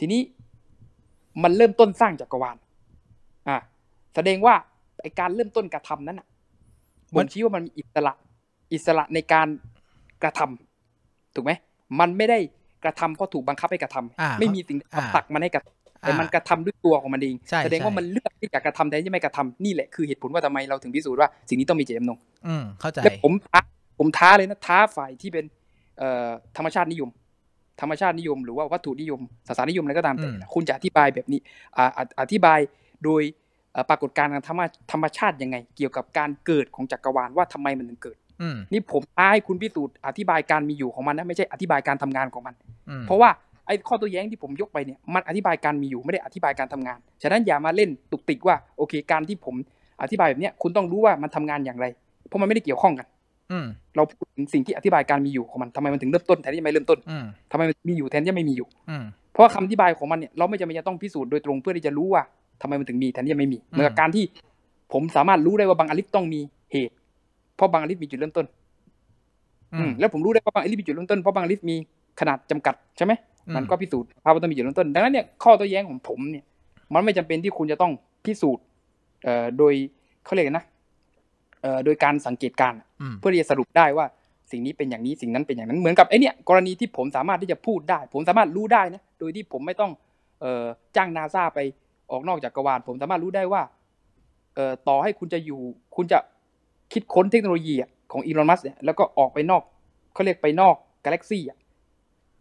ทีนี้มันเริ่มต้นสร้างจักรวาลอ่ะแสดงว่าไอการเริ่มต้นกระทำนั้นอ่ะบนชี้ว่ามันมีอิสระ อิสระในการกระทำ ถูกไหมมันไม่ได้กระทำเพราะถูกบังคับให้กระทำไม่มีสิ่งตักมันให้กระแต่มันกระทำด้วยตัวของมันเองแสดงว่ามันเลือกที่จะกระทำแต่ที่ไม่กระทำนี่แหละคือ เหตุผลว่าทำไมเราถึงพิสูจน์ว่า สิ่งนี้ต้องมีเจตจำนงเข้าใจแผมท้าผมท้าเลยนะท้าฝ่ายที่เป็นธรรมชาตินิยมธรรมชาติ นิยมหรือว่าวัตถุนิยมศสสานิยมอะไรก็ตามแต่คุณจะอธิบายแบบนี้อธิบายโดยปรากฏการณ์ทางธรรมชาติยังไง เกี่ยวกับการเกิดของจักรวาลว่าทำไมมันถึงเกิดนี่ผมอาให้คุณพิสูจน์อธิบายการมีอยู่ของมันนะไม่ใช่อธิบายการทำงานของมัน เพราะว่าไอ้ข้อตัวแย้งที่ผมยกไปเนี่ยมันอธิบายการมีอยู่ไม่ได้อธิบายการทำงาน ฉะนั้นอย่ามาเล่นตุกติกว่าโอเคการที่ผมอธิบายแบบนี้คุณต้องรู้ว่ามันทำงานอย่างไร เพราะมันไม่ได้เกี่ยวข้องกันเราพูดถึงสิ่งที่อธิบายการมีอยู่ของมันทำไมมันถึงเริ่มต้นแทนที่จะไม่เริ่มต้นทำไมมันมีอยู่แทนที่จะไม่มีอยู่เพราะคำอธิบายของมันเนี่ยเราไม่จำเป็นจะต้องพิสูจน์โดยตรงเพื่อที่จะรู้ว่าทำไมมันถึงมีแทนที่จะไม่มี เหมือนกับการที่ ผมสามารถรู้ได้ว่าบางอลิฟต้องมีเหตุ เพราะบางอลิฟมีจุดเริ่มต้นแล้วผมรู้ได้ว่าบางอลิฟมีจุดเริ่มต้นเพราะบางอลิฟมีขนาดจำกัดใช่ไหมมันก็พิสูจน์ภาพว่าต้องมีจุดเริ่มต้นดังนั้นเนี่ยข้อโต้แย้งของผมเนี่ย มันไม่จำเป็นที่คุณจะต้องพิสูจน์ เอ่อโดยเขาเรียกนะโดยการสังเกตการเพื่อที่จะสรุปได้ว่าสิ่งนี้เป็นอย่างนี้ สิ่งนั้นเป็นอย่างนั้นเหมือนกับไอเนี่ย กรณีที่ผมสามารถที่จะพูดได้ ผมสามารถรู้ได้นะโดยที่ผมไม่ต้องเอจ้างนาซาไปออกนอกจากกวาล ผมสามารถรู้ได้ว่าเอต่อให้คุณจะอยู่คุณจะคิดค้นเทคโนโลยีของอีลอนมัสเนี่ยแล้วก็ออกไปนอกเขาเรียกไปนอกกาแล็กซี่อ่ะ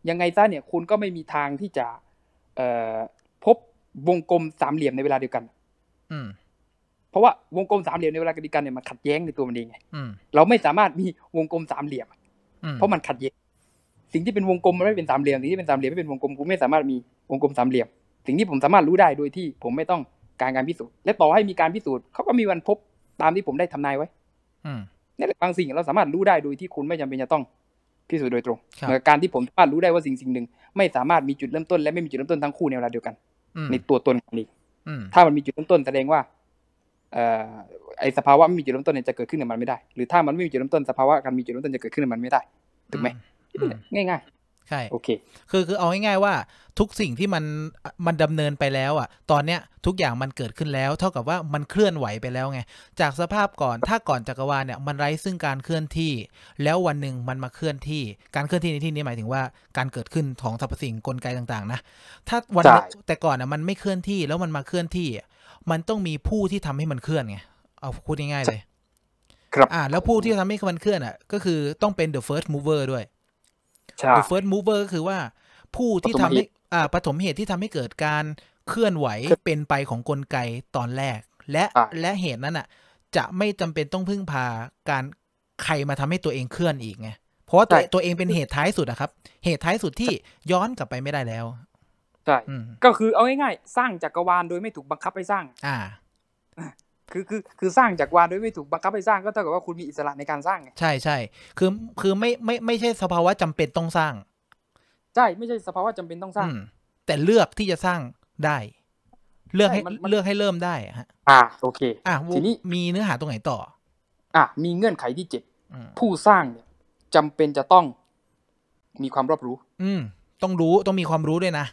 ยังไงซะเนี่ย คุณก็ไม่มีทางที่จะเอพบวงกลมสามเหลี่ยมในเวลาเดียวกัน อืเพราะว่าวงกลมสามเหลี่ยมในเวลากระดิกันเนี่ยมันขัดแย้งในตัวมันเองไงเราไม่สามารถมีวงกลมสามเหลี่ยมเพราะมันขัดแย้งสิ่งที่เป็นวงกลมไม่เป็นสามเหลี่ยมสิ่งที่เป็นสามเหลี่ยมไม่เป็นวงกลมกูไม่สามารถมีวงกลมสามเหลี่ยมสิ่งที่ผมสามารถรู้ได้โดยที่ผมไม่ต้องการการพิสูจน์และต่อให้มีการพิสูจน์เขาก็มีวันพบตามที่ผมได้ทำนายไว้นี่แหละบางสิ่งเราสามารถรู้ได้โดยที่คุณไม่จำเป็นจะต้องพิสูจน์โดยตรงการที่ผมสามารถรู้ได้ว่าสิ่งสิ่งหนึ่ง ไม่สามารถมีจุดเริ่มต้นและไม่มีจุดเริ่มต้นทั้งคู่ในเวลาเดียวกัน ในตัวตนของถ้ามันมีจุดเริ่มต้นแสดงว่าไอสภาวะไม่มีจุดเริ่มต้นเนี่ยจะเกิดขึ้นในมันไม่ได้ หรือถ้ามันไม่มีจุดเริ่มต้นสภาวะการมีจุดเริ่มต้นจะเกิดขึ้นในมันไม่ได้ถูกไหมง่ายง่ายใช่โอเคคือคือเอาง่ายๆว่า ทุกสิ่งที่มันมันดำเนินไปแล้วอ่ะตอนเนี้ย ทุกอย่างมันเกิดขึ้นแล้วเท่ากับว่ามันเคลื่อนไหวไปแล้วไง จากสภาพก่อนถ้าก่อนจักรวาลเนี่ยมันไร้ซึ่งการเคลื่อนที่ แล้ววันหนึ่งมันมาเคลื่อนที่ การเคลื่อนที่ในที่นี้หมายถึงว่าการเกิดขึ้นของสรรพสิ่งกลไกต่างๆนะถ้าวันแต่ก่อนอ่ะมันไม่เคลื่อนที่แล้วมันมาเคลื่อนที่มันต้องมีผู้ที่ทำให้มันเคลื่อนไง เอาพูดง่ายๆเลย ครับอ่า แล้วผู้ที่ทำให้มันเคลื่อนอ่ะ ก็คือต้องเป็น the first mover ด้วย the first mover ก็คือว่าผู้ที่ทำให้อ่าปฐมเหตุที่ทำให้เกิดการเคลื่อนไหวเป็นไปของกลไกตอนแรก และและเหตุนั้นอ่ะ จะไม่จำเป็นต้องพึ่งพาการใครมาทำให้ตัวเองเคลื่อนอีกไงเพราะว่าตัวเองเป็นเหตุท้ายสุดอะครับ เหตุท้ายสุดที่ย้อนกลับไปไม่ได้แล้วช่ก็คือเอาง่ายๆสร้างจักรวาลโดยไม่ถูกบังคับให้สร้าง อ่าคือคือคือสร้างจักรวาลโดยไม่ถูกบังคับให้สร้างก็เท่ากับว่าคุณมีอิสระในการสร้างไงใช่ใช่คือคือไม่ไม่ไม่ใช่สภาวะจำเป็นต้องสร้าง ใช่ไม่ใช่สภาวะจำเป็นต้องสร้าง แต่เลือกที่จะสร้างได้ เลือกให้เลือกให้เริ่มได้ฮะอ่า โอเคอ่าทีนี้มีเนื้อหาตรงไหนต่อ อ่ะมีเงื่อนไขที่เจ็ดผู้สร้างเนี่ยจำเป็นจะต้องมีความรอบรู้ อืมต้องรู้ต้องมีความรู้ด้วยนะ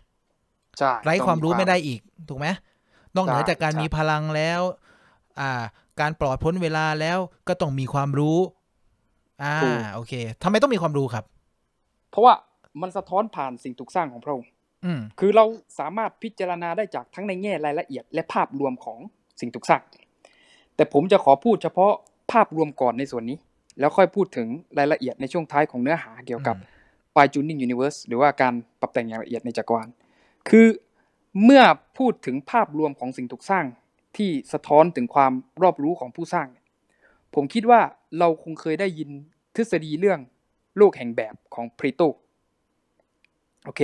ไร้ความรู้ไม่ได้อีกถูกไหมต้องเหนือจากการมีพลังแล้ว อ่า การปลอดพ้นเวลาแล้วก็ต้องมีความรู้ อ่าโอเคทำไมต้องมีความรู้ครับ เพราะว่ามันสะท้อนผ่านสิ่งถูกสร้างของพระองค์คือเราสามารถพิจารณาได้จากทั้งในแง่รายละเอียดและภาพรวมของสิ่งถูกสร้างแต่ผมจะขอพูดเฉพาะภาพรวมก่อนในส่วนนี้ แล้วค่อยพูดถึงรายละเอียดในช่วงท้ายของเนื้อหาเกี่ยวกับ f จูนนิ่งยูนิเวอร์สหรือว่าการปรับแต่งอย่างละเอียดในจักรวาลคือเมื่อพูดถึงภาพรวมของสิ่งถูกสร้างที่สะท้อนถึงความรอบรู้ของผู้สร้าง ผมคิดว่าเราคงเคยได้ยินทฤษฎีเรื่องโลกแห่งแบบของพรโตโอเค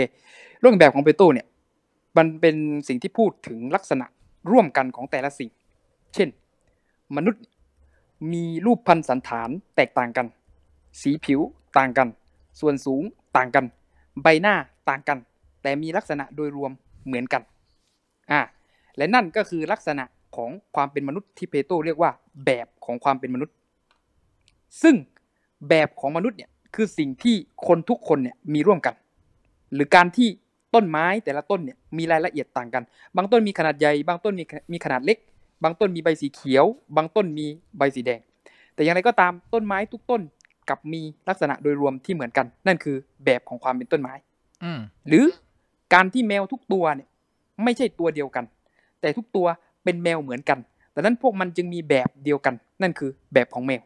โลกแห่งแบบของพรโตเนี่ยมันเป็นสิ่งที่พูดถึงลักษณะร่วมกันของแต่ละสิ่ง เช่น มนุษย์มีรูปพันธสันฐาน แตกต่างกัน สีผิวต่างกัน ส่วนสูง ต่างกัน ใบหน้าต่างกันแต่ มีลักษณะโดยรวมเหมือนกัน อ่า และนั่นก็คือลักษณะของความเป็นมนุษย์ที่เพโตเรียกว่า แบบของความเป็นมนุษย์ ซึ่งแบบของมนุษย์ เนี่ยคือสิ่งที่คนทุกคนเนี่ยมีร่วมกัน หรือการที่ต้นไม้แต่ละต้นเนี่ยมีรายละเอียดต่างกัน บางต้นมีขนาดใหญ่ บางต้นมีมีขนาดเล็ก บางต้นมีใบสีเขียว บางต้นมีใบสีแดง แต่อย่างไรก็ตามต้นไม้ทุกต้นกับมีลักษณะโดยรวมที่เหมือนกัน นั่นคือแบบของความเป็นต้นไม้หรือการที่แมวทุกตัวเนี่ย ไม่ใช่ตัวเดียวกัน แต่ทุกตัวเป็นแมวเหมือนกันดังนั้นพวกมันจึงมีแบบเดียวกัน นั่นคือแบบของแมว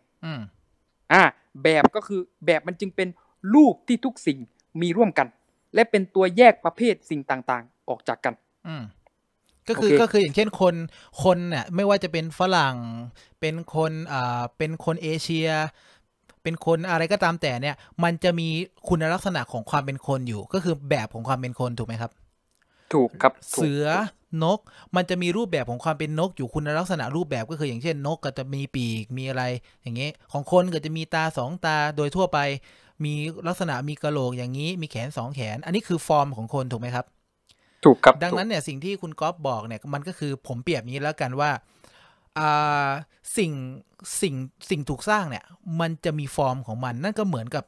อ่าแบบก็คือแบบมันจึงเป็นรูปที่ทุกสิ่งมีร่วมกัน และเป็นตัวแยกประเภทสิ่งต่างๆ ออกจากกัน อืก็คือก็คืออย่างเช่นคนคนเนี่ยไม่ว่าจะเป็นฝรั่ง เป็นคนอ่าเป็นคนเอเชียเป็นคนอะไรก็ตามแต่เนี่ยมันจะมีคุณลักษณะของความเป็นคนอยู่ก็คือแบบของความเป็นคนถูกไหมครับ ถูกครับเสือนก มันจะมีรูปแบบของความเป็นนกอยู่คุณลักษณะรูปแบบก็คืออย่างเช่นนกก็จะมีปีกมีอะไรอย่างเงี้ยของคนก็จะมีตาสองตาโดยทั่วไป มีลักษณะมีกระโหลกอย่างนี้ มีแขนสองแขน อันนี้คือฟอร์มของคนถูกไหมครับถูกครับดังนั้นเนี่ยสิ่งที่คุณก๊อฟบอกเนี่ยมันก็คือผมเปรียบนี้แล้วกันว่าสิ่งสิ่งสิ่งถูกสร้างเนี่ยมันจะมีฟอร์มของมันนั่นก็เหมือนกับ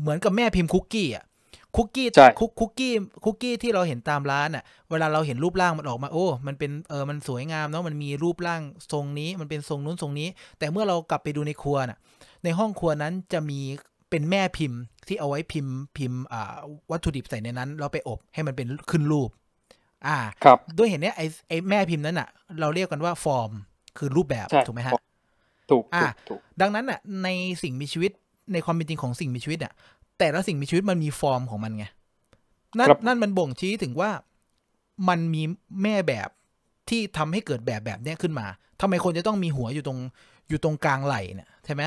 เหมือนกับแม่พิมพ์คุกกี้อ่ะคุกกี้คุกคุกกี้คุกกี้ที่เราเห็นตามร้านอ่ะเวลาเราเห็นรูปร่างมันออกมาโอ้มันเป็นเออมันสวยงามเนาะมันมีรูปร่างทรงนี้ มันเป็นทรงนู้นทรงนี้ แต่เมื่อเรากลับไปดูในครัวน่ะในห้องครัวนั้นจะมีเป็นแม่พิมพ์ที่เอาไว้พิมพ์พิมพ์วัตถุดิบใส่ในนั้นเราไปอบให้มันเป็นขึ้นรูปอ่าครับด้วยเห็นเนี้ยไอ้ไอ้แม่พิมพ์นั้นอ่ะ เราเรียกกันว่าฟอร์มคือรูปแบบถูกไหมฮะถูกอ่าดังนั้นอ่ะ ในสิ่งมีชีวิตในความเป็นจริงของสิ่งมีชีวิตอ่ะแต่ละสิ่งมีชีวิตมันมีฟอร์มของมันไงนั่นนั่นมันบ่งชี้ถึงว่ามันมีแม่แบบที่ทำให้เกิดแบบแบบเนี้ยขึ้นมา ทำไมคนจะต้องมีหัวอยู่ตรงอยู่ตรงกลางไหล่เนี่ยใช่ไหม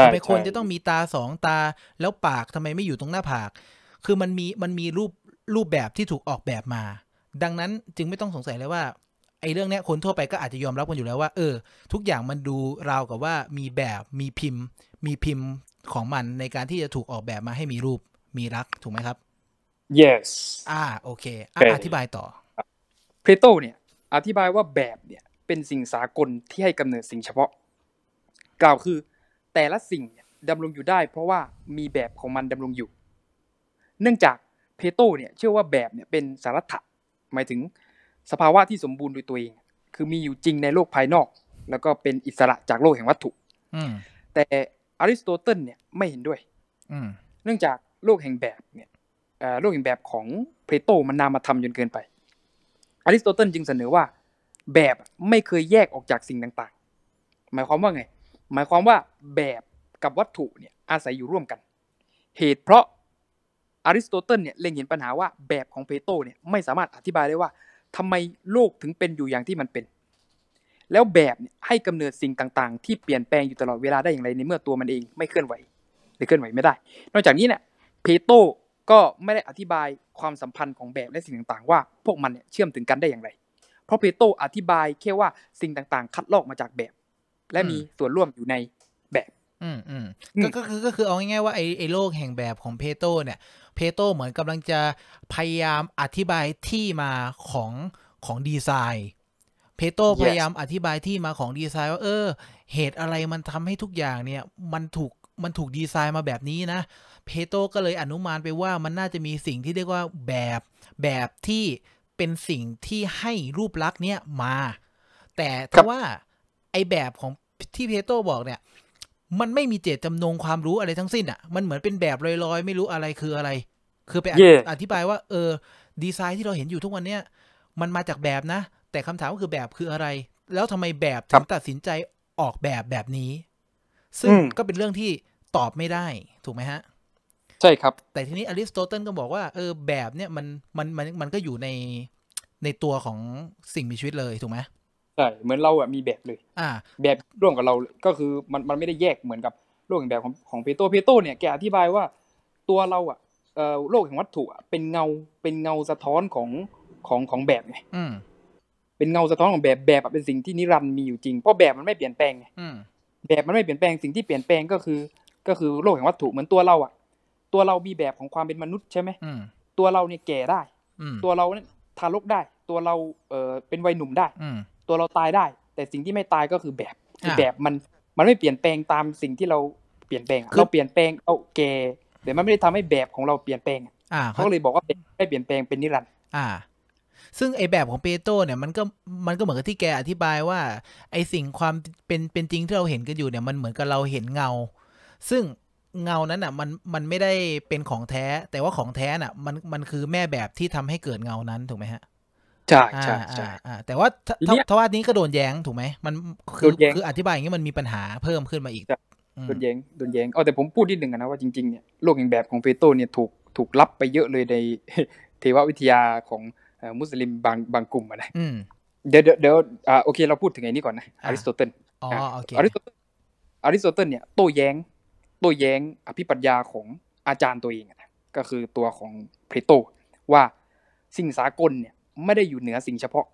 ทำไมคนจะต้องมีตาสองตาแล้วปากทำไมไม่อยู่ตรงหน้าผาก คือมันมีมันมีรูปรูปแบบที่ถูกออกแบบมา ดังนั้นจึงไม่ต้องสงสัยเลยว่าไอ้เรื่องเนี้ยคนทั่วไปก็อาจจะยอมรับกันอยู่แล้วว่าเออ ทุกอย่างมันดูราวกับว่ามีแบบมีพิมพ์ มีพิมพ์ของมันในการที่จะถูกออกแบบมาให้มีรูปมีรักถูกไหมครับ yes อ่าโอเคออธิบายต่อเพโตเนี่ยอธิบายว่าแบบเนี่ยเป็นสิ่งสากลที่ให้กำเนิดสิ่งเฉพาะ กล่าวคือแต่ละสิ่งดำรงอยู่ได้เพราะว่ามีแบบของมันดำรงอยู่ เนื่องจากเพโตเนี่ยเชื่อว่าแบบเนี่ยเป็นสารัตถะหมายถึงสภาวะที่สมบูรณ์โดยตัวเอง คือมีอยู่จริงในโลกภายนอก แล้วก็เป็นอิสระจากโลกแห่งวัตถุแต่อริสโตเติลเนี่ยไม่เห็นด้วยเนื่องจากโลกแห่งแบบเนี่ยโลกแห่งแบบของเพลโตมันนามธรรมจนเกินไป อริสโตเติลจึงเสนอว่า แบบไม่เคยแยกออกจากสิ่งต่าง ๆ หมายความว่าไงหมายความว่าแบบกับวัตถุเนี่ยอาศัยอยู่ร่วมกัน เหตุเพราะอริสโตเติลเนี่ยเล็งเห็นปัญหาว่าแบบของเพลโตเนี่ยไม่สามารถอธิบายได้ว่าทำไมโลกถึงเป็นอยู่อย่างที่มันเป็น แล้วแบบให้กำเนิดสิ่งต่าง ๆ ที่เปลี่ยนแปลงอยู่ตลอดเวลาได้อย่างไรในเมื่อตัวมันเองไม่เคลื่อนไหวหรือเคลื่อนไหวไม่ได้ นอกจากนี้เนี่ย เพโตก็ไม่ได้อธิบายความสัมพันธ์ของแบบและสิ่งต่าง ๆ ว่า พวกมันเนี่ยเชื่อมถึงกันได้อย่างไร เพราะเพโตอธิบายแค่ว่าสิ่งต่าง ๆ คัดลอกมาจากแบบ และมีส่วนร่วมอยู่ในอืมอืมก็คือก็คือเอาง่ายๆว่าไอ้ไอ้โลกแห่งแบบของเพโตเนี่ย เพโตเหมือนกำลังจะพยายามอธิบายที่มาของของดีไซน์ เพโตพยายามอธิบายที่มาของดีไซน์ว่าเออ เหตุอะไรมันทำให้ทุกอย่างเนี่ยมันถูกมันถูกดีไซน์มาแบบนี้นะเพโตก็เลยอนุมานไปว่ามันน่าจะมีสิ่งที่เรียกว่าแบบแบบที่เป็นสิ่งที่ให้รูปลักษณ์เนี่ยมา แต่ถ้าว่าไอแบบของที่เพโต บอกเนี่ยมันไม่มีเจตจำนง ความรู้อะไรทั้งสิ้นอ่ะ มันเหมือนเป็นแบบลอยๆ ไม่รู้อะไรคืออะไร คือไป yeah. อธิบายว่า เออ ดีไซน์ที่เราเห็นอยู่ทุกวันเนี้ย มันมาจากแบบนะ แต่คำถามก็คือแบบคืออะไร แล้วทำไมแบบถึงตัดสินใจออกแบบแบบนี้ ซึ่งก็เป็นเรื่องที่ตอบไม่ได้ ถูกไหมฮะ ใช่ครับ แต่ทีนี้อริสโตเติลก็บอกว่า เออ แบบเนี้ยมันมัน มันมันก็อยู่ใน ในตัวของสิ่งมีชีวิตเลย ถูกไหมใช่เหมือนเราอะมีแบบเลย อ่า แบบร่วมกับเราก็คือมันมันไม่ได้แยกเหมือนกับโลกแห่งแบบของของเพโตเพโต เนี่ย แกอธิบายว่า ตัวเราอะเอ่อโลกแห่งวัตถุอะเป็นเงาเป็นเงาสะท้อนของของของแบบไงเป็นเงาสะท้อนของแบบแบบเป็นสิ่งที่นิรันดร์มีอยู่จริงเพราะแบบมันไม่เปลี่ยนแปลงไงแบบมันไม่เปลี่ยนแปลงสิ่งที่เปลี่ยนแปลงก็คือ ก็คือโลกแห่งวัตถุเหมือนตัวเราอะตัวเรามีแบบของความเป็นมนุษย์ใช่ไหมตัวเราเนี่ยแก่ได้ตัวเราเนี่ยทารกได้ ตัวเราเอ่อเป็นวัยหนุ่มได้ตัวเราตายได้ แต่สิ่งที่ไม่ตายก็คือแบบแบบมันมันไม่เปลี่ยนแปลงตามสิ่งที่เราเปลี่ยนแปลงเราเปลี่ยนแปลงเอาแกแต่มันไม่ได้ทำให้แบบของเราเปลี่ยนแปลงเขาเลยบอกว่าไม่เปลี่ยนแปลงเป็นนิรันดร์อ่า ซึ่งไอแบบของเปโตเนี่ยมันก็มันก็เหมือนกับที่แกอธิบายว่า ไอสิ่งความเป็นเป็นจริงที่เราเห็นกันอยู่เนี่ยมันเหมือนกับเราเห็นเงา ซึ่งเงานั้นอ่ะมันมันไม่ได้เป็นของแท้แต่ว่าของแท้น่ะมันมันคือแม่แบบที่ทำให้เกิดเงานั้นถูกไหมฮะใช่ใช่ใช่แต่ว่าทว่านี้ก็โดนแย้งถูกไหม มันคือคืออธิบายอย่างนี้มันมีปัญหาเพิ่มขึ้นมาอีก โดนแย้ง โดนแย้งเอาแต่ผมพูดนิดหนึ่งนะว่าจริงๆเนี่ยโลกอย่งแบบของเฟโตเนี่ยถูกถูกรับไปเยอะเลยใน เทววิทยาของมุสลิมบางบางกลุ่มนะเดี๋ยวเดี๋ยว โอเคเราพูดถึงไอ้นี้ก่อนนะ อริสโตเติลอริสโตเติลอริสโตเติลเนี่ยโต้แย้ง โต้แย้งอภิปัญญาของอาจารย์ตัวเองนะก็คือตัวของเพลโตว่าสิ่งสากลเนี่ยไม่ได้อยู่เหนือสิ่งเฉพาะ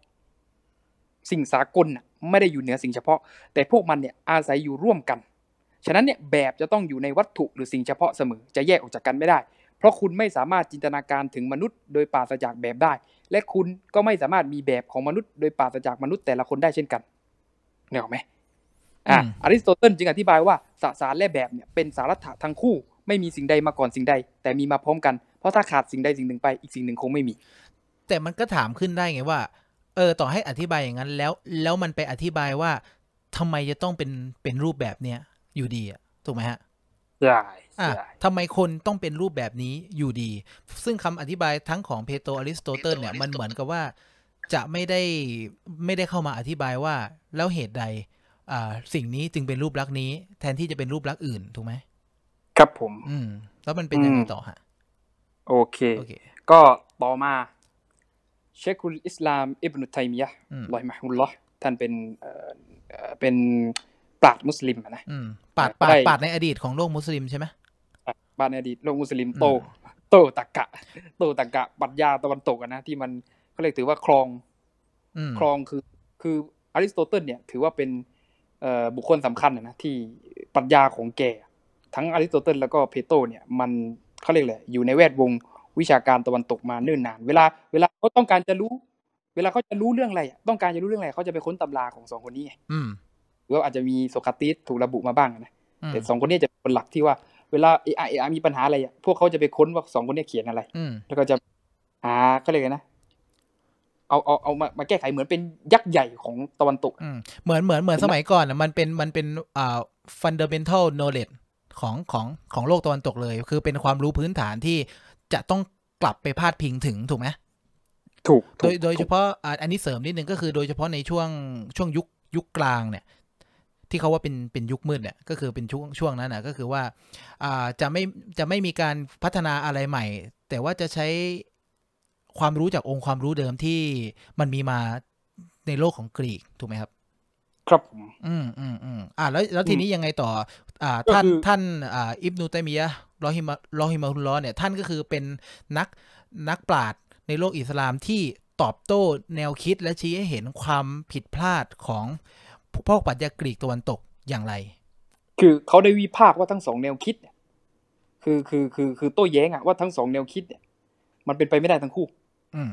สิ่งสากลไม่ได้อยู่เหนือสิ่งเฉพาะ แต่พวกมันเนี่ยอาศัยอยู่ร่วมกัน ฉะนั้นเนี่ยแบบจะต้องอยู่ในวัตถุหรือสิ่งเฉพาะเสมอ จะแยกออกจากกันไม่ได้ เพราะคุณไม่สามารถจินตนาการถึงมนุษย์โดยปราศจากแบบได้ และคุณก็ไม่สามารถมีแบบของมนุษย์โดยปราศจากมนุษย์แต่ละคนได้เช่นกันเนี่ยหรอไหมอ่าอริสโตเติลจึงอธิบายว่าสสารและแบบเนี่ยเป็นสารถะทั้งคู่ ไม่มีสิ่งใดมาก่อนสิ่งใด แต่มีมาพร้อมกัน เพราะถ้าขาดสิ่งใดสิ่งหนึ่งไป อีกสิ่งหนึ่งคงไม่มีแต่มันก็ถามขึ้นได้ไงว่าเออ ต่อให้อธิบายอย่างนั้น แล้วแล้วมันไปอธิบายว่า ทำไมจะต้องเป็นเป็นรูปแบบเนี้ยอยู่ดีอะถูกไหมฮะใช่อ่ะทำไมคนต้องเป็นรูปแบบนี้อยู่ดี ซึ่งคำอธิบายทั้งของเพโตอริสโตเติลเนี่ยมันเหมือนกับว่าจะไม่ได้ไม่ได้เข้ามาอธิบายว่าแล้วเหตุใด อ่า สิ่งนี้จึงเป็นรูปลักษณ์นี้ แทนที่จะเป็นรูปลักษณ์อื่นถูกไหมครับผม อืมแล้วมันเป็นยังไงต่อฮะโอเคโอเค ก็ต่อมาเชคุลอิสลามอิบนุตัยมียะลอยมาฮุลลอท่านเป็นเป็นปาดมุสลิมนะปาดปาดปาดในอดีตของโลกมุสลิมใช่ไหมปาดในอดีต โลกมุสลิมโตโตตะกะ โตตะกะปรัชญาตะวันตกนะที่มันเขาเรียกถือว่าครองครองคือ คืออริสโตเติลเนี่ยถือว่าเป็นบุคคลสำคัญนะที่ปรัชญาของแกทั้งอริสโตเติลแล้วก็เพโต เนี่ยมันเขาเรียกเลยอยู่ในแวดวงวิชาการตะวันตกมาเนิ่นนาน เวลาเวลาขาต้องการจะรู้ เวลาเขาจะรู้เรื่องอะไร ต้องการจะรู้เรื่องอะไร เขาจะไปค้นตำราของสองคนนี้หรือว่าอาจจะมีโสคาติสถูกระบุมาบ้างนะแต่สองคนนี้จะเป็นหลักที่ว่า เวลาเอไอมีปัญหาอะไรพวกเขาจะไปค้นว่าสองคนนี้เขียนอะไรแล้วก็จะ หาก็เลยนะ เอา เอาเอามามาแก้ไขเหมือนเป็นยักษ์ใหญ่ของตะวันตกเหมือน เหมือน เหมือนสมัยก่อน มันเป็น มันเป็นอ่า fundamental knowledge ของของของโลกตะวันตกเลย คือเป็นความรู้พื้นฐานที่จะต้องกลับไปพาดพิงถึงถูกไหมถูกโดยโดยเฉพาะอันนี้เสริมนิดนึงก็คือ โดยเฉพาะในช่วงช่วงยุคยุคกลางเนี่ย ที่เขาว่าเป็นเป็นยุคมืดเนี่ยก็คือเป็นช่วงช่วงนั้นนะก็คือว่า อ่าจะไม่จะไม่มีการพัฒนาอะไรใหม่ แต่ว่าจะใช้ความรู้จากองค์ความรู้เดิมที่มันมีมาในโลกของกรีก ถูกไหมครับ ครับอืมอืมอืมอ่าแล้วแล้วทีนี้ยังไงต่อ อ่าท่านท่านอ่าอิบนูตัยมียะลอฮิมาลอฮิมาฮุลลอเนี่ยท่านก็คือเป็นนักนักปราชญในโลกอิสลามที่ตอบโต้แนวคิด และชี้ให้เห็นความผิดพลาดของพวกปัจญากรีกตะวันตกอย่างไร คือเขาได้วิพากษ์ว่าทั้งสองแนวคิด คือคือคือคือโต้แย้งอะว่าทั้งสองแนวคิดเนี่ย มันเป็นไปไม่ได้ทั้งคู่อืม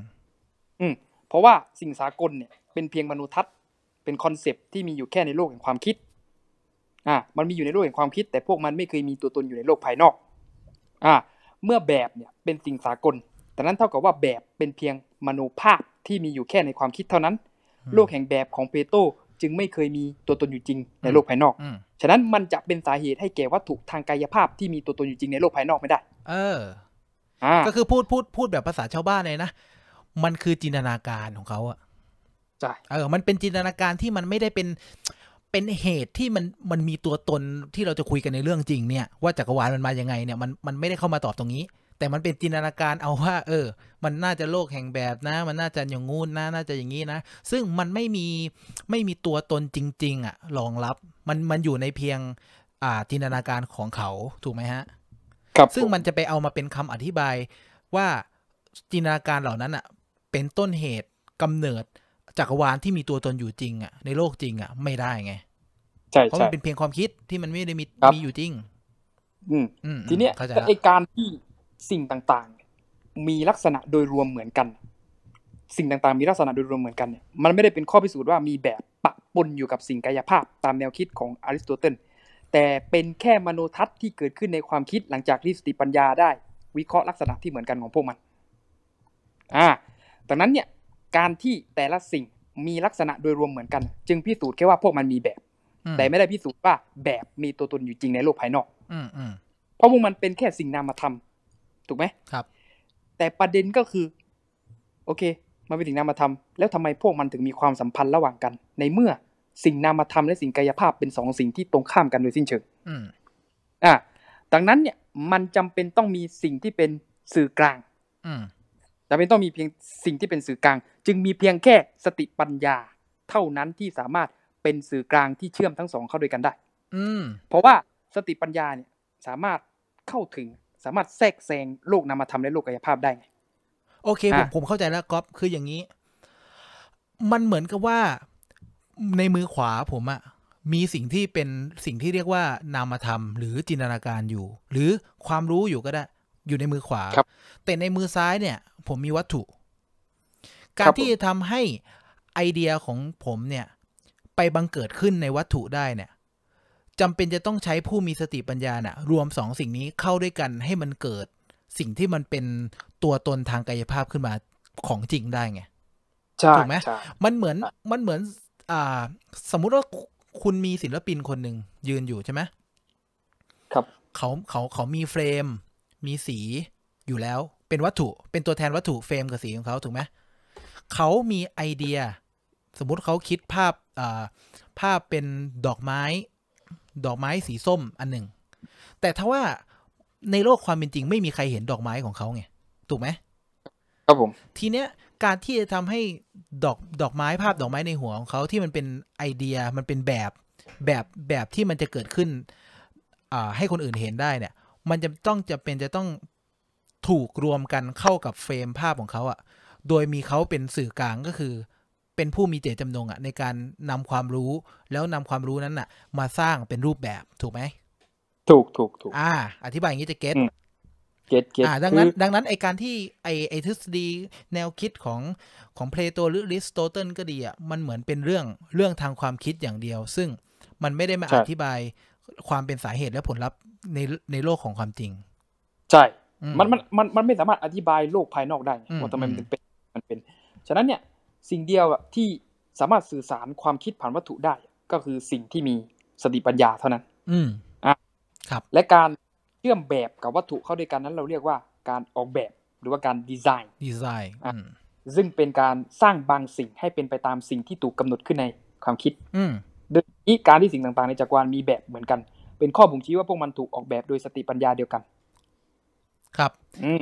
อืมเพราะว่าสิ่งสากลเนี่ยเป็นเพียงมนุทัศน์เป็นคอนเซปที่มีอยู่แค่ในโลกแห่งความคิดอ่ามันมีอยู่ในโลกแห่งความคิด แต่พวกมันไม่เคยมีตัวตนอยู่ในโลกภายนอก อ่าเมื่อแบบเนี่ย เป็นสิ่งสากลแต่นั้นเท่ากับว่าแบบเป็นเพียงมโนภาพที่มีอยู่แค่ในความคิดเท่านั้น โลกแห่งแบบของเปโตรจึงไม่เคยมีตัวตนอยู่จริงในโลกภายนอกฉะนั้นมันจะเป็นสาเหตุให้แก่วัตถุทางกายภาพที่มีตัวตนอยู่จริงในโลกภายนอกไม่ได้ เอออก็คือพูดพูดพูดแบบภาษาชาวบ้านเลยนะมันคือจินตนาการของเขาอะใช่เออมันเป็นจินตนาการที่มันไม่ได้เป็นเป็นเหตุที่มันมันมีตัวตนที่เราจะคุยกันในเรื่องจริงเนี่ยว่าจักรวาลมันมาอย่างไงเนี่ย มันมันไม่ได้เข้ามาตอบตรงนี้แต่มันเป็นจินตนาการเอาว่า เออ มันน่าจะโลกแห่งแบบนะ มันน่าจะอย่างงู้นนะ น่าจะอย่างนี้นะ ซึ่งมันไม่มีไม่มีตัวตนจริง ๆอะรองรับ มันมันอยู่ในเพียง อ่าจินตนาการของเขาถูกไหมฮะ ครับ ซึ่งมันจะไปเอามาเป็นคำอธิบายว่าจินตนาการเหล่านั้นอะเป็นต้นเหตุกำเนิดจักรวาลที่มีตัวตนอยู่จริงอะในโลกจริงอะไม่ได้ไงใช่เพราะมันเป็นเพียงความคิดที่มันไม่ได้มีมีอยู่จริง อืมทีเนี้ยไอการที่สิ่งต่างๆ มีลักษณะโดยรวมเหมือนกัน สิ่งต่างๆมีลักษณะโดยรวมเหมือนกันเนี่ย มันไม่ได้เป็นข้อพิสูจน์ว่ามีแบบปะปนอยู่กับสิ่งกายภาพ ตามแนวคิดของอริสโตเติล แต่เป็นแค่มโนทัศน์ที่เกิดขึ้นในความคิดหลังจากที่สติปัญญาได้ วิเคราะห์ลักษณะที่เหมือนกันของพวกมัน อ่า ดังนั้นเนี่ย การที่แต่ละสิ่งมีลักษณะโดยรวมเหมือนกัน จึงพิสูจน์แค่ว่าพวกมันมีแบบ แต่ไม่ได้พิสูจน์ว่า แบบมีตัวตนอยู่จริงในโลกภายนอกเพราะพวกมันเป็นแค่สิ่งนามธรรมถูกไหมครับ แต่ประเด็นก็คือ โอเค มันเป็นสิ่งนามธรรมแล้วทำไมพวกมันถึงมีความสัมพันธ์ระหว่างกัน ในเมื่อสิ่งนามธรรมและสิ่งกายภาพเป็นสองสิ่งที่ตรงข้ามกันโดยสิ้นเชิงอ่าดังนั้นเนี่ยมันจำเป็นต้องมีสิ่งที่เป็นสื่อกลางจำเป็นต้องมีเพียงสิ่งที่เป็นสื่อกลาง จึงมีเพียงแค่สติปัญญาเท่านั้นที่สามารถเป็นสื่อกลางที่เชื่อมทั้งสองเข้าด้วยกันได้ อืเพราะว่าสติปัญญาเนี่ยสามารถเข้าถึงสามารถแทรกแซงลูกนำมาทำในลูกกายภาพได้ไง โอเคผมผมเข้าใจแล้วก๊อฟคืออย่างนี้ มันเหมือนกับว่า ในมือขวาผมอะมีสิ่งที่เป็นสิ่งที่เรียกว่า นามธรรม หรือจินตนาการอยู่ หรือความรู้อยู่ก็ได้ อยู่ในมือขวา แต่ในมือซ้ายเนี่ย ผมมีวัตถุ การที่จะทำให้ไอเดียของผมเนี่ย ไปบังเกิดขึ้นในวัตถุได้เนี่ยจำเป็นจะต้องใช้ผู้มีสติปัญญานะ่ะ รวมสองสิ่งนี้เข้าด้วยกันให้มันเกิดสิ่งที่มันเป็นตัวตนทางกายภาพขึ้นมาของจริงได้ไงถูกไหม มันเหมือน มันเหมือน อ่าสมมุติว่าคุณมีศิลปินคนหนึ่งยืนอยู่ใช่ไหมครับ เขาเขาเขามีเฟรม มีสีอยู่แล้ว เป็นวัตถุ เป็นตัวแทนวัตถุเฟรมกับสีของเขาถูกไหมเขามีไอเดีย สมมุติเขาคิดภาพอ่าภาพเป็นดอกไม้ดอกไม้สีส้มอันหนึ่ง แต่ถ้าว่าในโลกความเป็นจริงไม่มีใครเห็นดอกไม้ของเขาไงถูกไหมครับผม ทีเนี้ยการที่จะทำให้ดอกดอกไม้ภาพดอกไม้ในหัวของเขาที่มันเป็นไอเดียมันเป็นแบบแบบแบบที่มันจะเกิดขึ้นอ่าให้คนอื่นเห็นได้เนี่ย มันจะต้องจะเป็นจะต้องถูกรวมกันเข้ากับเฟรมภาพของเขาอะ่ะ โดยมีเขาเป็นสื่อกลางก็คือเป็นผู้มีเจตจำนงอ่ะในการนำความรู้แล้วนำความรู้นั้นอ่ะ มาสร้างเป็นรูปแบบถูกไหมถูกถูกถูก อ่า อธิบายอย่างนี้จะเก็ตเก็ตเก็ตอ่าดังนั้น ดังนั้นไอการที่ไอไอทฤษฎีแนวคิดของของเพลโตหรือริสโตเติลก็ดีอ่ะมันเหมือนเป็นเรื่องเรื่องทางความคิดอย่างเดียว ซึ่งมันไม่ได้มาอธิบายความเป็นสาเหตุและผลลัพธ์ในในโลกของความจริง ใช่ มันมันมันมันไม่สามารถอธิบายโลกภายนอกได้ว่าทำไมมันเป็นมันเป็นฉะนั้นเนี่ยสิ่งเดียวที่สามารถสื่อสารความคิดผ่านวัตถุได้ ก็คือสิ่งที่มีสติปัญญาเท่านั้น อืมอ่ะครับ และการเชื่อมแบบกับวัตถุเข้าด้วยกันนั้นเราเรียกว่าการออกแบบหรือว่าการดีไซน์ ดีไซน์ ซึ่งเป็นการสร้างบางสิ่งให้เป็นไปตามสิ่งที่ถูกกาหนดขึ้นในความคิด อืโดยอีการที่สิ่งต่างๆในจักรวาลมีแบบเหมือนกัน เป็นข้อบ่งชี้ว่าพวกมันถูกออกแบบโดยสติปัญญาเดียวกัน ครับ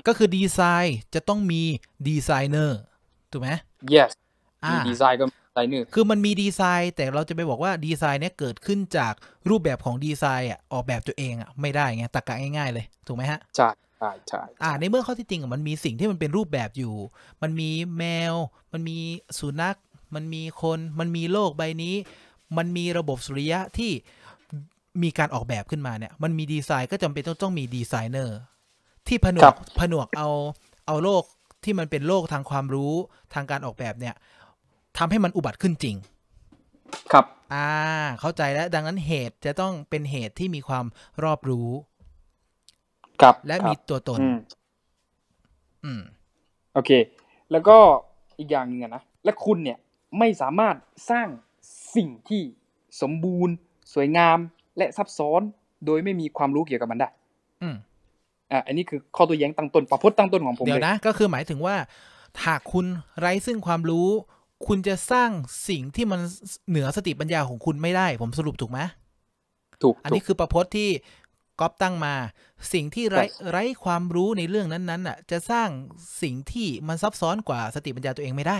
ก็คือดีไซน์จะต้องมีดีไซเนอร์ ถูกไหม yes มีดีไซน์ก็ไซนึรคือมันมีดีไซน์ แต่เราจะไปบอกว่าดีไซน์เนี้ยเกิดขึ้นจากรูปแบบของดีไซน์อ่ะออกแบบตัวเองอ่ะไม่ได้ไงตักกะง่ายๆ เลย ถูกไหมฮะใช่ใช่ใช่อ่าในเมื่อข้อที่จริงมันมีสิ่งที่มันเป็นรูปแบบอยู่ มันมีแมว มันมีสุนัข มันมีคนมันมีโลกใบนี้ มันมีระบบสุริยะที่มีการออกแบบขึ้นมาเนี่ย มันมีดีไซน์ก็จำเป็นต้องต้องมีดีไซเนอร์ที่ผนวกผนวกเอาเอาโลกที่มันเป็นโลกทางความรู้ทางการออกแบบเนี่ยทำให้มันอุบัติขึ้นจริง ครับ อ่า เข้าใจแล้ว ดังนั้นเหตุจะต้องเป็นเหตุที่มีความรอบรู้ครับและมีตัวตน อืม โอเค แล้วก็อีกอย่างหนึ่งนะ และคุณเนี่ย ไม่สามารถสร้างสิ่งที่สมบูรณ์ สวยงามและซับซ้อนโดยไม่มีความรู้เกี่ยวกับมันได้ อืม อ่าอันนี้คือข้อตัวแย้งตั้งต้นประพจน์ตั้งต้นของผมเดี๋ยวนะ ก็คือหมายถึงว่าหากคุณไร้ซึ่งความรู้คุณจะสร้างสิ่งที่มันเหนือสติปัญญาของคุณไม่ได้ ผมสรุปถูกไหมถูก อันนี้คือประพจน์ที่ก๊อปตั้งมา สิ่งที่ไร้ไร้ความรู้ในเรื่องนั้นๆน่ะ จะสร้างสิ่งที่มันซับซ้อนกว่าสติปัญญาตัวเองไม่ได้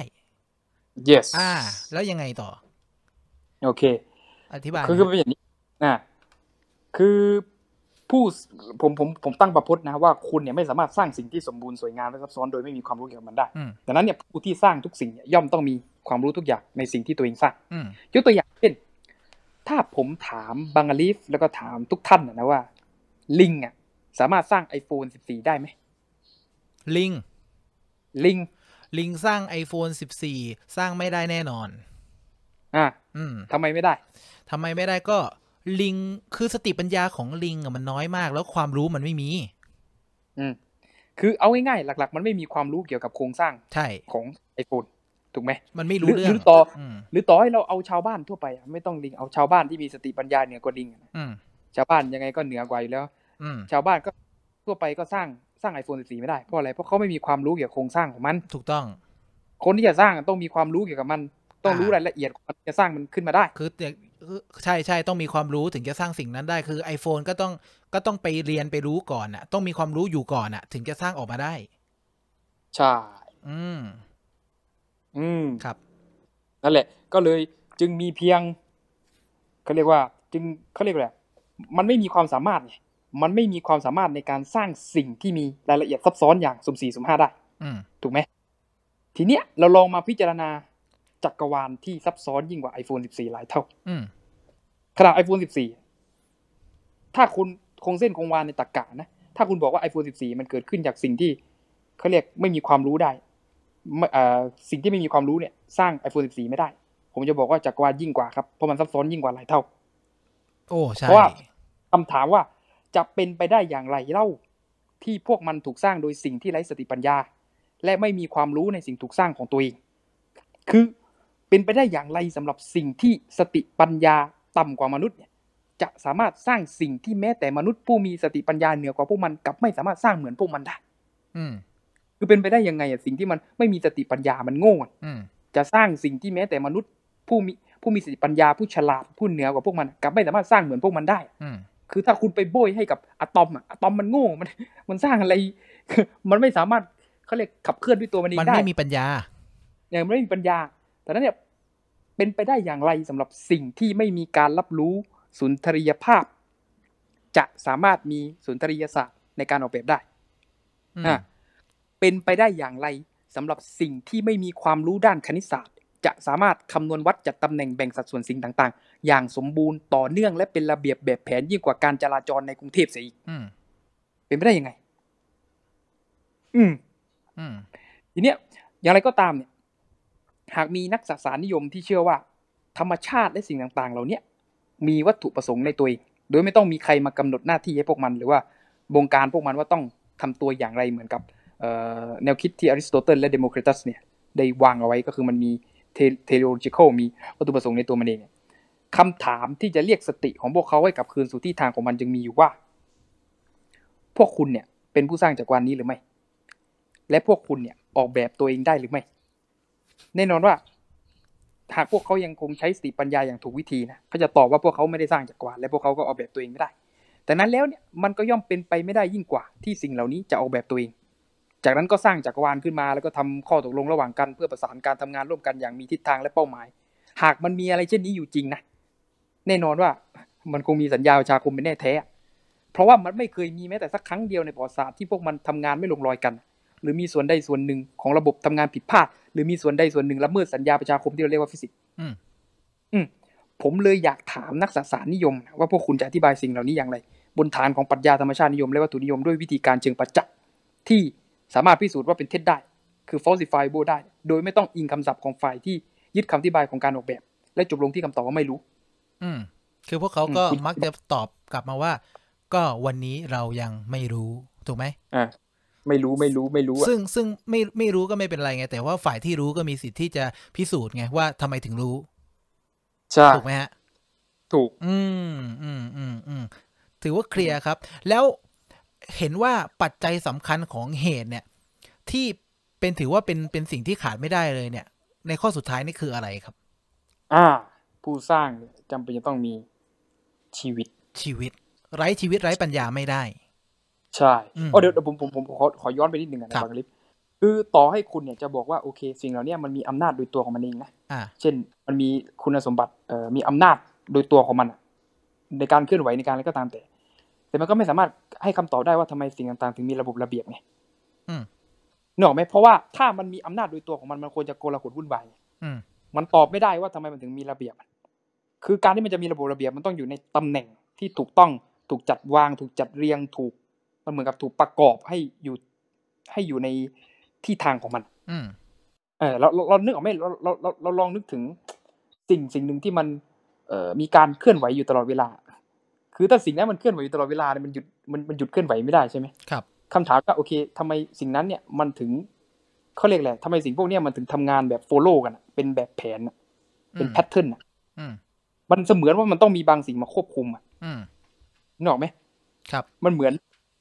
yes อ่า แล้วยังไงต่อ โอเค อธิบายคือคือเป็นอย่างนี้อ่าคือผู้ผมผมผมตั้งประพจน์นะ ว่าคุณเนี่ยไม่สามารถสร้างสิ่งที่สมบูรณ์สวยงามและซับซ้อนโดยไม่มีความรู้เกี่ยวกับมันได้ดังนั้นเนี่ยผู้ที่สร้างทุกสิ่งย่อมต้องมีความรู้ทุกอย่างในสิ่งที่ตัวเองสร้างยกตัวอย่างเช่นถ้าผมถามบังลีฟแล้วก็ถามทุกท่านนะว่า ลิงอ่ะสามารถสร้าง iPhone 14 ได้ไหมลิง ลิง ลิงสร้าง iPhone 14 สร้างไม่ได้แน่นอน อ่าทำไมไม่ได้ทำไมไม่ได้ก็ลิงคือสติปัญญาของลิงอะมันน้อยมาก แล้วความรู้มันไม่มีอืมคือเอาง่ายๆหลักๆ มันไม่มีความรู้เกี่ยวกับโครงสร้างใช่ของไอโฟนถูกไหมมันไม่รู้เรื่องหรือต่อหรือต่อให้เราเอาชาวบ้านทั่วไปไม่ต้องลิงเอาชาวบ้านที่มีสติปัญญาเหนือกว่าลิงชาวบ้านยังไงก็เหนือกว่าอยู่แล้วชาวบ้านก็ทั่วไปก็สร้างสร้างไอโฟนสิบสี่ไม่ได้เพราะอะไรเพราะเขาไม่มีความรู้เกี่ยวกับโครงสร้างของมันถูกต้อง คนที่จะสร้างต้องมีความรู้เกี่ยวกับมัน ต้องรู้รายละเอียดจะสร้างมันขึ้นมาได้ คือใช่ใช่ต้องมีความรู้ถึงจะสร้างสิ่งนั้นได้ คือ iPhone ก็ต้อง ก็ต้องไปเรียนไปรู้ก่อนอะต้องมีความรู้อยู่ก่อนอะถึงจะสร้างออกมาได้ ใช่อืมอืมครับนั่นแหละ ก็เลยจึงมีเพียง เขาเรียกว่า จึงเขาเรียกแหละมันไม่มีความสามารถไงมันไม่มีความสามารถในการสร้างสิ่งที่มีรายละเอียดซับซ้อนอย่าง สุ่มสี่สุ่มห้าได้ถูกไหมทีเนี้ยเราลองมาพิจารณาจักรวาลที่ซับซ้อนยิ่งกว่า iPhone 14 หลายเท่าขนาด iPhone 14 ถ้าคุณคงเส้นคงวาในตรกกะนะ ถ้าคุณบอกว่า iPhone 14มันเกิดขึ้นจากสิ่งที่เขาเรียกไม่มีความรู้ได้สิ่งที่ไม่มีความรู้เนี่ย สร้าง iPhone 14 ไม่ได้ ผมจะบอกว่าจักรวาลยิ่งกว่าครับ เพราะมันซับซ้อนยิ่งกว่า หลายเท่า โอ้ใช่เพราะว่าคำถามว่าจะเป็นไปได้อย่างไรเล่า ที่พวกมันถูกสร้างโดยสิ่งที่ไร้สติปัญญา และไม่มีความรู้ในสิ่งถูกสร้างของตัวเอง คือเป็นไปได้อย่างไรสำหรับสิ่งที่สติปัญญาต่ำกว่ามนุษย์เนี่ย จะสามารถสร้างสิ่งที่แม้แต่มนุษย์ผู้มีสติปัญญาเหนือกว่าพวกมันกับไม่สามารถสร้างเหมือนพวกมันได้ อืคือเป็นไปได้ยังไงอ่ะสิ่งที่มันไม่มีสติปัญญามันโง่จะสร้างสิ่งที่แม้แต่มนุษย์ผู้มีผู้มีสติปัญญาผู้ฉลาดผู้เหนือกว่าพวกมันกับไม่สามารถสร้างเหมือนพวกมันได้ อืคือถ้าคุณไปโบยให้กับอะตอมอะอะตอมมันโง่มัน มันสร้างอะไร มันไม่สามารถเขาเรียกขับเคลื่อนด้วยตัวมันเองได้มันไม่มีปัญญาอย่างไม่มีปัญญา แต่นั้นเนี่ยเป็นไปได้อย่างไรสำหรับสิ่งที่ไม่มีการรับรู้สุนทรียภาพ จะสามารถมีสุนทรียศาสตร์ในการออกแบบได้ เป็นไปได้อย่างไรสำหรับสิ่งที่ไม่มีความรู้ด้านคณิตศาสตร์ จะสามารถคำนวณวัดจัดตำแหน่งแบ่งสัดส่วนสิ่งต่าง ๆ อย่างสมบูรณ์ต่อเนื่อง และเป็นระเบียบแบบแผนยิ่งกว่าการจราจรในกรุงเทพเสียอีกเป็นไปได้ยังไง อืม อืม ทีเนี้ยอย่างไรก็ตามเนี่ยหากมีนักสสารนิยมที่เชื่อว่า ธรรมชาติและสิ่งต่างๆ เหล่านี้มีวัตถุประสงค์ในตัวเอง โดยไม่ต้องมีใครมากำหนดหน้าที่ให้พวกมันหรือว่า บงการพวกมันว่าต้องทำตัวอย่างไรเหมือนกับแนวคิดที่อริสโตเติลและเดโมคริตัสเนี่ย ได้วางเอาไว้ก็คือมันมีเทโลจิคอลมีวัตถุประสงค์ในตัวมันเองคำถามที่จะเรียกสติของพวกเขาให้กลับคืนสู่ที่ทางของมันจึงมีอยู่ว่า พวกคุณเนี่ยเป็นผู้สร้างจากวันนี้หรือไม่ และพวกคุณเนี่ยออกแบบตัวเองได้หรือไม่แน่นอนว่าหากพวกเขายังคงใช้สติปัญญาอย่างถูกวิธีนะเขาจะตอบว่าพวกเขาไม่ได้สร้างจักรวาลและพวกเขาก็ออกแบบตัวเองไม่ได้ แต่นั้นแล้วเนี่ยมันก็ย่อมเป็นไปไม่ได้ยิ่งกว่า ที่สิ่งเหล่านี้จะออกแบบตัวเอง จากนั้นก็สร้างจักรวาลขึ้นมา แล้วก็ทำข้อตกลงระหว่างกันเพื่อประสานการทำงานร่วมกันอย่างมีทิศทางและเป้าหมาย หากมันมีอะไรเช่นนี้อยู่จริงนะแน่นอนว่ามันคงมีสัญญาประชาคมเป็นแน่แท้เพราะว่ามันไม่เคยมีแม้แต่สักครั้งเดียวในประวัติศาสตร์ที่พวกมันทำงานไม่ลงรอยกันหรือมีส่วนใดส่วนหนึ่งของระบบทำงานผิดพลาดหรือมีส่วนใดส่วนหนึ่งละเมิดสัญญาประชาคมที่เราเรียกว่าฟิสิกส์อืมผมเลยอยากถามนักสสารนิยมว่าพวกคุณจะอธิบายสิ่งเหล่านี้อย่างไร บนฐานของปรัชญาธรรมชาตินิยมและวัตถุนิยมด้วยวิธีการเชิงประจักษ์ ที่สามารถพิสูจน์ว่าเป็นเท็จได้ คือ falsifiable ได้โดยไม่ต้องอิงคำศัพท์ของฝ่ายที่ยึดคำอธิบายของการออกแบบ และจบลงที่คำตอบว่าไม่รู้ อืมคือพวกเขาก็มักจะตอบกลับมาว่า ก็วันนี้เรายังไม่รู้ถูกไหมอ่าไม่รู้ไม่รู้ไม่รู้ ซึ่งซึ่งไม่ไม่รู้ก็ไม่เป็นไรไงแต่ว่าฝ่ายที่รู้ก็มีสิทธิ์ที่จะพิสูจน์ไงว่าทำไมถึงรู้ใช่ถูกไหมฮะถูกอืมอืมอืมอืมถือว่าเคลียร์ครับ แล้วเห็นว่าปัจจัยสำคัญของเหตุเนี่ย ที่เป็นถือว่าเป็นเป็นสิ่งที่ขาดไม่ได้เลยเนี่ย ในข้อสุดท้ายนี่คืออะไรครับ อ่า ผู้สร้างจำเป็นจะต้องมีชีวิตชีวิต ไร้ชีวิตไร้ปัญญาไม่ได้ใช่เดี๋ยวผมผมผมขอย้อนไปนิดหนึ่งนะบังลิฟคือต่อให้คุณเนี่ยจะบอกว่าโอเค สิ่งเหล่านี้มันมีอำนาจโดยตัวของมันเองนะเช่น มันมีคุณสมบัติเอ่อมีอำนาจโดยตัวของมันในการเคลื่อนไหวในการอะไรก็ตามแต่ แต่มันก็ไม่สามารถให้คำตอบได้ว่าทำไมสิ่งต่างๆ ถึงมีระบบระเบียบไงนึกออกไหมเพราะว่าถ้ามันมีอำนาจโดยตัวของมันมันควรจะโกลาหลวุ่นวายมันตอบไม่ได้ว่าทำไมมันถึงมีระเบียบ คือการที่มันจะมีระบบระเบียบ มันต้องอยู่ในตำแหน่งที่ถูกต้อง ถูกจัดวาง ถูกจัดเรียง ถูกมันเหมือนกับถูกประกอบให้อยู่ให้อยู่ในที่ทางของมันอืมเออเราเรานึกออกไหมเราเราเราเราลองนึกถึงสิ่งสิ่งหนึ่งที่มัน เอ่อมีการเคลื่อนไหวอยู่ตลอดเวลา คือถ้าสิ่งนั้นมันเคลื่อนไหวอยู่ตลอดเวลาเนี่ยมันหยุดมันมันหยุดเคลื่อนไหวไม่ได้ใช่ไหมครับคำถามก็โอเค ทำไมสิ่งนั้นเนี่ยมันถึงเขาเรียกอะไรทำไมสิ่งพวกนี้มันถึงทำงานแบบโฟโล่กันเป็นแบบแผน เป็นแพทเทิร์นมันเสมือนว่ามันต้องมีบางสิ่งมาควบคุมอ่ะนึกออกไหม ครับ มันเหมือน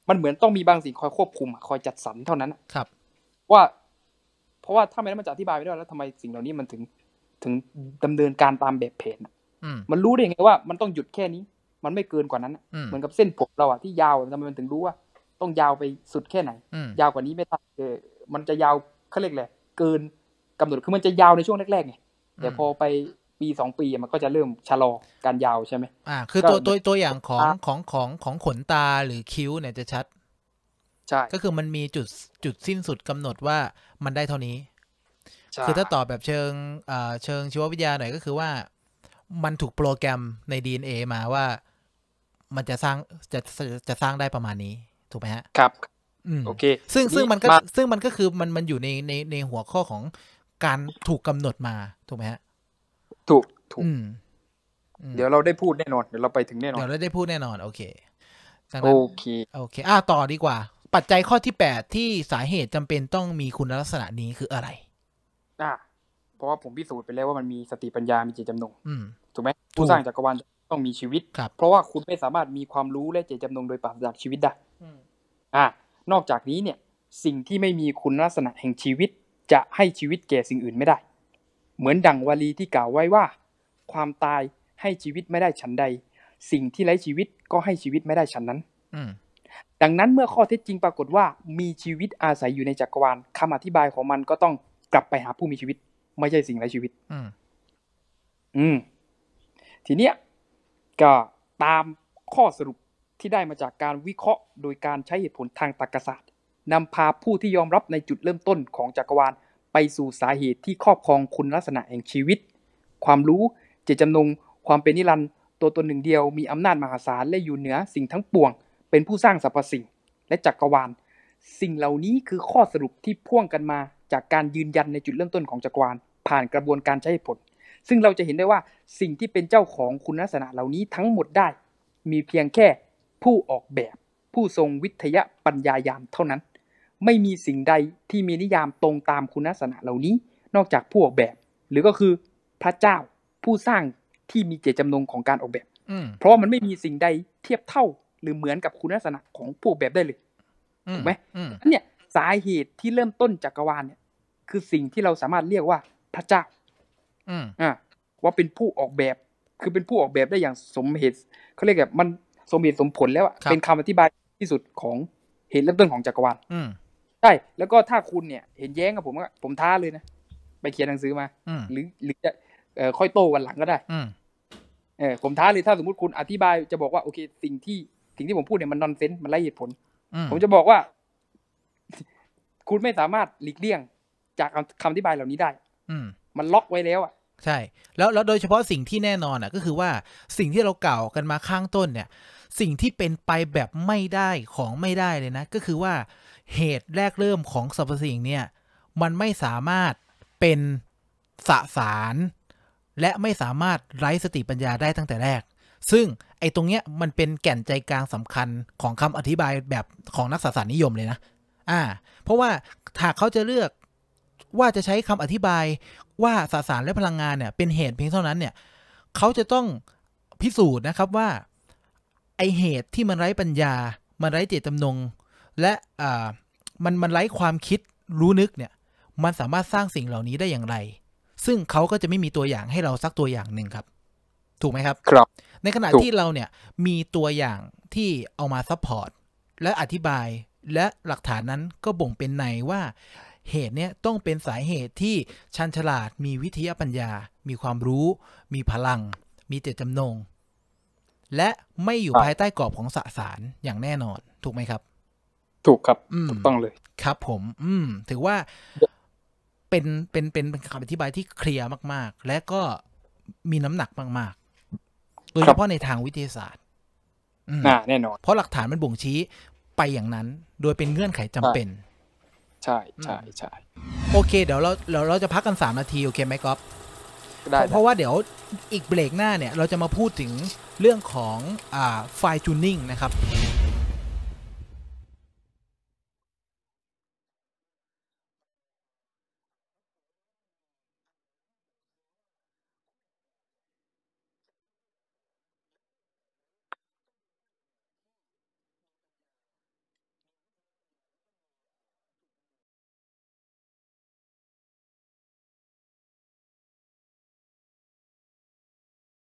มันเหมือนต้องมีบางสิ่งคอยควบคุมคอยจัดสรรเท่านั้นครับ ว่า เพราะว่าถ้าไม่ได้มันจะอธิบายไม่ได้แล้วทำไมสิ่งเหล่านี้มันถึงถึงดำเนินการตามแบบแผนมันรู้ได้ยังไงว่ามันต้องหยุดแค่นี้ มันไม่เกินกว่านั้น เหมือนกับเส้นผมเราอะที่ยาวทำไมมันถึงรู้ว่าต้องยาวไปสุดแค่ไหน ยาวกว่านี้ไม่ได้เออมันจะยาวเขาเรียกแหละเกินกำหนดคือมันจะยาวในช่วงแรกๆไงแต่พอไปปีสองปีมันก็จะเริ่มชะลอการยาวใช่ไหม อ่า คือตัวตัวตัวอย่างของของของของขนตาหรือคิ้วเนี่ยจะชัด ใช่ ก็คือมันมีจุดจุดสิ้นสุดกำหนดว่ามันได้เท่านี้ คือถ้าตอบแบบเชิงเชิงชีววิทยาหน่อยก็คือว่ามันถูกโปรแกรมใน DNA มาว่า มันจะสร้างจะจะสร้างได้ประมาณนี้ถูกไหมฮะ ครับ โอเค ซึ่งซึ่งมันก็ซึ่งมันก็คือมันมันอยู่ในในในหัวข้อของการถูกกำหนดมาถูกไหมฮะถูกถูกเดี๋ยวเราได้พูดแน่นอน เดี๋ยวเราไปถึงแน่นอน เดี๋ยวเราได้พูดแน่นอน โอเคโอเค โอเค อ่าต่อดีกว่า ปัจจัยข้อที่แปดที่สาเหตุจำเป็นต้องมีคุณลักษณะนี้คืออะไรอ่าเพราะว่าผมพิสูจน์ไปแล้วว่ามันมีสติปัญญามีจตจำนงถูกไหมผู้สร้างจักรวาลต้องมีชีวิตเพราะว่าคุณไม่สามารถมีความรู้และเจตจำนงโดยปราศจากชีวิตได้อ่านอกจากนี้เนี่ย สิ่งที่ไม่มีคุณลักษณะ แห่งชีวิตจะให้ชีวิตแก่สิ่งอื่นไม่ได้เหมือนดังวลีที่กล่าวไว้ว่า ความตายให้ชีวิตไม่ได้ฉันใด สิ่งที่ไร้ชีวิตก็ให้ชีวิตไม่ได้ฉันนั้นดังนั้นเมื่อข้อเท็จจริงปรากฏว่ามีชีวิตอาศัยอยู่ในจักรวาล คำอธิบายของมันก็ต้องกลับไปหาผู้มีชีวิต ไม่ใช่สิ่งไร้ชีวิตออืมทีเนี้ย ก็ตามข้อสรุปที่ได้มาจากการวิเคราะห์โดยการใช้เหตุผลทางตรรกศาสตร์นำพาผู้ที่ยอมรับในจุดเริ่มต้นของจักรวาลไปสู่สาเหตุที่ครอบครองคุณลักษณะแห่งชีวิต ความรู้ เจตจำนง ความเป็นนิรันต์ตัวตนหนึ่งเดียวมีอำนาจมหาศาลและอยู่เหนือสิ่งทั้งปวง เป็นผู้สร้างสรรพสิ่ง และจักรวาล สิ่งเหล่านี้คือข้อสรุปที่พ่วงกันมาจากการยืนยันในจุดเริ่มต้นของจักรวาลผ่านกระบวนการใช้ผล ซึ่งเราจะเห็นได้ว่าสิ่งที่เป็นเจ้าของคุณลักษณะเหล่านี้ทั้งหมดได้ มีเพียงแค่ผู้ออกแบบ ผู้ทรงวิทยาปัญญายามเท่านั้นไม่มีสิ่งใดที่มีนิยามตรงตามคุณลักษณะเหล่านี้นอกจากผู้ออกแบบ หรือก็คือพระเจ้าผู้สร้างที่มีเจตจำนงของการออกแบบเพราะมันไม่มีสิ่งใดเทียบเท่าหรือเหมือนกับคุณลักษณะของผู้ออกแบบได้เลยถูกไหมอันเนี้ยสาเหตุที่เริ่มต้นจักรวาลเนี่ย คือสิ่งที่เราสามารถเรียกว่าพระเจ้าอ่าว่าเป็นผู้ออกแบบคือเป็นผู้ออกแบบได้อย่างสมเหตุเขาเรียกแบบมันสมเหตุสมผลแล้วอะเป็นคำอธิบายที่สุดของเหตุเริ่มต้นของจักรวาลช่ แล้วก็ถ้าคุณเนี่ย เห็นแย้งกับผม ก็ผมท้าเลยนะ ไปเขียนหนังสือมา หรือ หรือจะค่อยโต้วันหลังก็ได้เออ ผมท้าเลย ถ้าสมมติคุณอธิบายจะบอกว่าโอเค สิ่งที่ สิ่งที่ผมพูดเนี่ยมันนอนเซนต์มันไร้เหตุผล ผมจะบอกว่า คุณไม่สามารถหลีกเลี่ยงจากคำอธิบายเหล่านี้ได้ อืมันล็อกไว้แล้ว อ่ะ ใช่ แล้วแล้วโดยเฉพาะสิ่งที่แน่นอนอ่ะ ก็คือว่าสิ่งที่เราเก่ากันมาข้างต้นเนี่ยสิ่งที่เป็นไปแบบไม่ได้ของไม่ได้เลยนะ ก็คือว่าเหตุแรกเริ่มของสรรพสิ่งเนี่ยมันไม่สามารถเป็นสสาร และไม่สามารถไร้สติปัญญาได้ตั้งแต่แรก ซึ่งไอ้ตรงเนี้ยมันเป็นแก่นใจกลางสำคัญของคำอธิบายแบบของนักสสารนิยมเลยนะอ่าเพราะว่าหากเขาจะเลือกว่าจะใช้คำอธิบายว่าสสารและพลังงานเนี่ยเป็นเหตุเพียงเท่านั้นเนี่ยเขาจะต้องพิสูจน์นะครับว่าไอเหตุที่มันไร้ปัญญา มันไร้เจตจำนง และอ่ามันมันไร้ความคิดรู้นึกเนี่ย มันสามารถสร้างสิ่งเหล่านี้ได้อย่างไร ซึ่งเขาก็จะไม่มีตัวอย่างให้เราสักตัวอย่างหนึ่งครับ ถูกไหมครับ ครับ ในขณะที่เราเนี่ยมีตัวอย่างที่เอามาซัพพอร์ตและอธิบายและหลักฐานนั้นก็บ่งเป็นในว่า เหตุเนี่ยต้องเป็นสาเหตุที่ชันฉลาด มีวิทยาปัญญา มีความรู้ มีพลัง มีเจตจำนงและไม่อยู่ภายใต้กรอบของสสารอย่างแน่นอน ถูกไหมครับ ถูกครับถูกต้องเลย ครับผม อืมถือว่าเป็นเป็นเป็นคำอธิบายที่เคลียร์มาก ๆ และก็มีน้ำหนักมาก ๆ โดยเฉพาะในทางวิทยาศาสตร์ อ่าแน่นอน เพราะหลักฐานมันบ่งชี้ไปอย่างนั้นโดยเป็นเงื่อนไขจำเป็น ใช่ใช่ใช่โอเค เดี๋ยวเราเราเราจะพักกันสามนาทีโอเคไหมก๊อฟเพราะว่าเดี๋ยวอีกเบรกหน้าเนี่ย เราจะมาพูดถึงเรื่องของไฟจูนนิ่งนะครับ